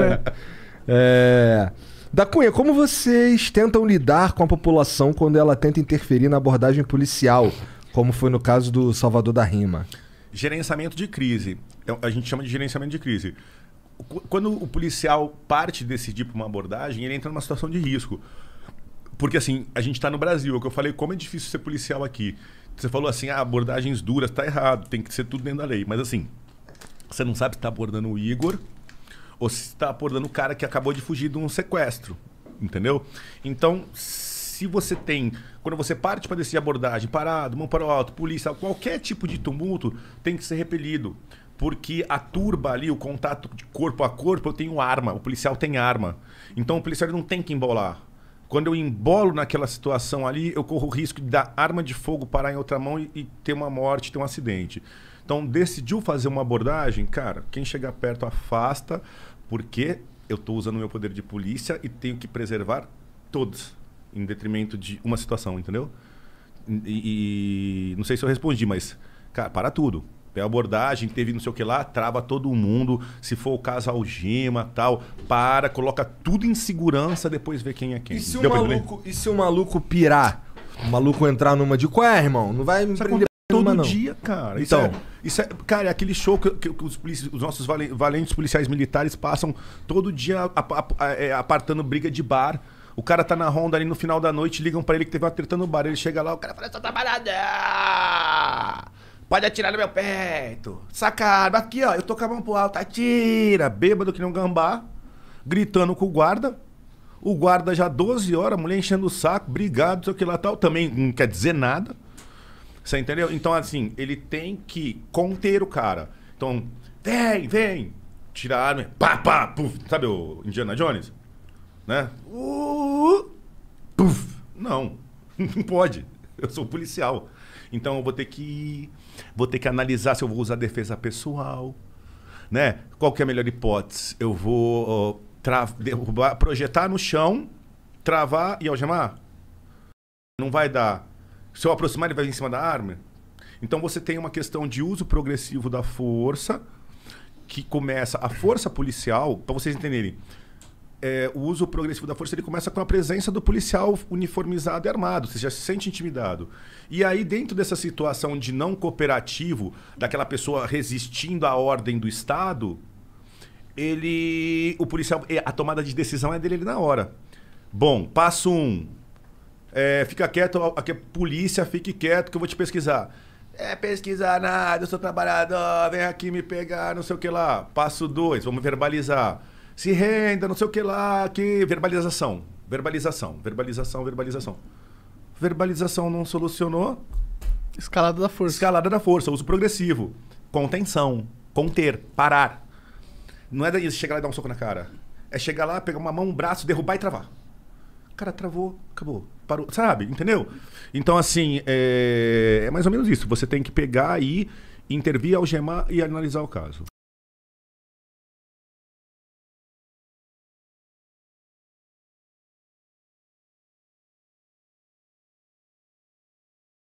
né? É... Da Cunha, como vocês tentam lidar com a população quando ela tenta interferir na abordagem policial, como foi no caso do Salvador da Rima? Gerenciamento de crise. É a gente chama de gerenciamento de crise. Quando o policial parte desse tipo decidir para uma abordagem, ele entra numa situação de risco. Porque assim, a gente está no Brasil, é o que eu falei, como é difícil ser policial aqui. Você falou assim, ah, abordagens duras, está errado, tem que ser tudo dentro da lei. Mas assim, você não sabe se está abordando o Igor, ou se está abordando o cara que acabou de fugir de um sequestro, entendeu? Então, se você tem, quando você parte para descer abordagem, parado, mão para o alto, polícia, qualquer tipo de tumulto tem que ser repelido. Porque a turba ali, o contato de corpo a corpo, eu tenho arma, o policial tem arma. Então o policial não tem que embolar. Quando eu embolo naquela situação ali, eu corro o risco de dar arma de fogo parar em outra mão e, e ter uma morte, ter um acidente. Então, decidiu fazer uma abordagem, cara, quem chegar perto afasta, porque eu estou usando o meu poder de polícia e tenho que preservar todos, em detrimento de uma situação, entendeu? E, e não sei se eu respondi, mas, cara, para tudo. Tem é abordagem, teve não sei o que lá, trava todo mundo. Se for o caso, algema, tal. Para, coloca tudo em segurança, depois vê quem é quem. E se, o maluco, e se o maluco pirar? O maluco entrar numa de qual é, irmão? Não vai me Isso prender todo dia, cara. Então. Isso é... Então. Isso é, cara, é aquele show que, que, que os, os, nossos valentes policiais militares passam todo dia ap- ap- é, apartando briga de bar. O cara tá na ronda ali no final da noite, ligam para ele que teve uma treta no bar. Ele chega lá, o cara fala, só tá parada! Pode atirar no meu peito. Sacado. Aqui, ó, eu tô com a mão pro alto. Atira. Bêbado que não gambá. Gritando com o guarda. O guarda já 12 horas, a mulher enchendo o saco, obrigado sei o que lá tal. Também não quer dizer nada. Você entendeu? Então, assim, ele tem que conter o cara. Então, vem, vem. Tira a arma. Pá, pá, puf. Sabe o Indiana Jones? Né? Uh, puf. Não. Não pode. Eu sou policial. Então eu vou ter que vou ter que analisar se eu vou usar defesa pessoal, né? Qual que é a melhor hipótese? Eu vou derrubar, projetar no chão, travar e algemar? Não vai dar. Se eu aproximar, ele vai vir em cima da arma. Então você tem uma questão de uso progressivo da força, que começa a força policial, para vocês entenderem é, o uso progressivo da força ele começa com a presença do policial uniformizado e armado. Você já se sente intimidado. E aí, dentro dessa situação de não cooperativo, daquela pessoa resistindo à ordem do Estado, ele. O policial. É, a tomada de decisão é dele ali na hora. Bom, passo um. É, fica quieto, a, a, polícia, fique quieto que eu vou te pesquisar. É pesquisar nada, eu sou trabalhador, vem aqui me pegar, não sei o que lá. Passo dois, vamos verbalizar se renda, não sei o que lá, que verbalização, verbalização, verbalização, verbalização. Verbalização não solucionou. Escalada da força. Escalada da força, uso progressivo, contenção, conter, parar. Não é daí chegar lá e dar um soco na cara. É chegar lá, pegar uma mão, um braço, derrubar e travar. Cara, travou, acabou, parou, sabe? Entendeu? Então, assim, é, é mais ou menos isso. Você tem que pegar e intervir, algemar e analisar o caso.